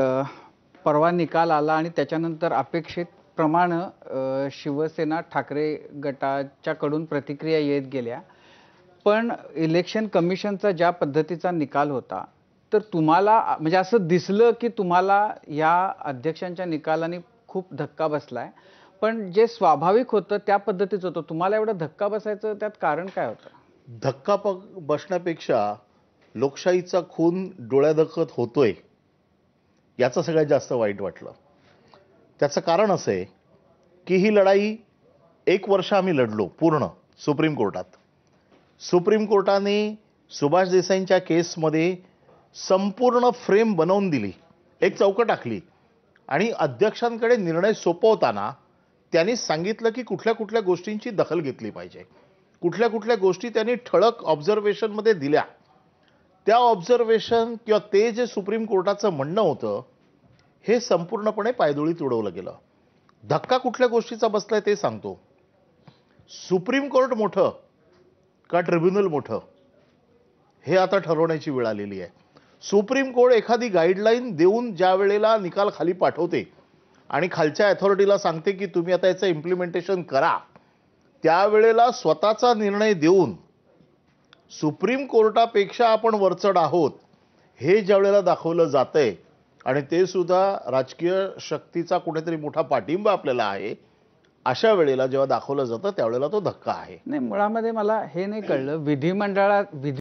परवा निकाल आला आणि त्याच्यानंतर अपेक्षित प्रमाण शिवसेना ठाकरे गटाच्या कडून प्रतिक्रिया येत गेल्या पण इलेक्शन कमिशनचा ज्या पद्धतीचा निकाल होता तर तुम्हाला म्हणजे असं दिसलं की तुम्हाला या अध्यक्षांच्या निकालाने खूप धक्का बसलाय पण जे स्वाभाविक होतं त्या पद्धतीचं होतं तुम्हाला एवढा धक्का बसायचं त्यात कारण काय होतं धक्का बसण्यापेक्षा लोकशाहीचा खून डोळ्यादखत होतोय याचं सगळ्यात जास्त वाईट वाटलं त्याचं कारण असं आहे की ही लढाई एक वर्ष आम्ही लढलो पूर्ण सुप्रीम कोर्टात सुप्रीम कोर्टाने सुभाष देसाईंच्या केसमध्ये संपूर्ण फ्रेम बनवून दिली एक चौकट टाकली आणि अध्यक्षांकडे निर्णय सोपवताना त्यांनी सांगितलं की कुठल्या कुठल्या गोष्टींची दखल घेतली पाहिजे कुठल्या कुठल्या गोष्टी त्यांनी ठळक ऑब्झर्वेशनमध्ये दिल्या त्या ऑब्झर्वेशन किंवा ते जे सुप्रीम कोर्टाचं म्हणणं होतं हे संपूर्णपणे पायदुळीत उडवलं गेलं धक्का कुठल्या गोष्टीचा बसलाय ते सांगतो सुप्रीम कोर्ट मोठं का ट्रिब्युनल मोठं हे आता ठरवण्याची वेळ आलेली आहे सुप्रीम कोर्ट एखादी गाईडलाईन देऊन ज्या वेळेला निकाल खाली पाठवते आणि खालच्या अथॉरिटीला सांगते की तुम्ही आता याचं इम्प्लिमेंटेशन करा त्यावेळेला स्वतःचा निर्णय देऊन सुप्रीम कोर्टापेक्षा आपण वरचढ आहोत हे ज्या वेळेला दाखवलं आहे आणि ते सुद्धा राजकीय शक्तीचा कुठेतरी मोठा पाठिंबा आपल्याला आहे अशा वेळेला जेव्हा दाखवलं जातं त्यावेळेला तो धक्का आहे नाही मुळामध्ये मला हे नाही कळलं विधिमंडळात विधी